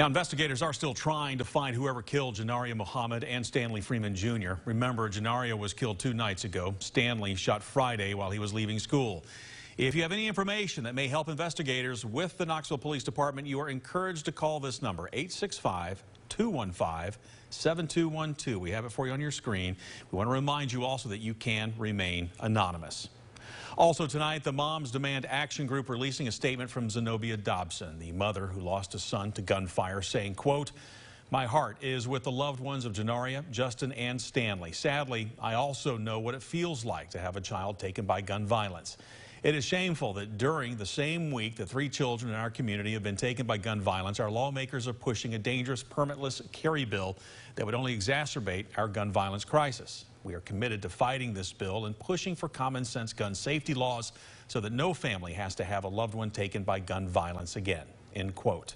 Now, investigators are still trying to find whoever killed Janaria Muhammad and Stanley Freeman Jr. Remember, Janaria was killed two nights ago. Stanley shot Friday while he was leaving school. If you have any information that may help investigators with the Knoxville Police Department, you are encouraged to call this number, 865-215-7212. We have it for you on your screen. We want to remind you also that you can remain anonymous. Also tonight, the Moms Demand Action Group releasing a statement from Zenobia Dobson, the mother who lost a son to gunfire, saying, quote, my heart is with the loved ones of Janaria, Justin, and Stanley. Sadly, I also know what it feels like to have a child taken by gun violence. It is shameful that during the same week the three children in our community have been taken by gun violence, our lawmakers are pushing a dangerous permitless carry bill that would only exacerbate our gun violence crisis. We are committed to fighting this bill and pushing for common sense gun safety laws so that no family has to have a loved one taken by gun violence again, end quote.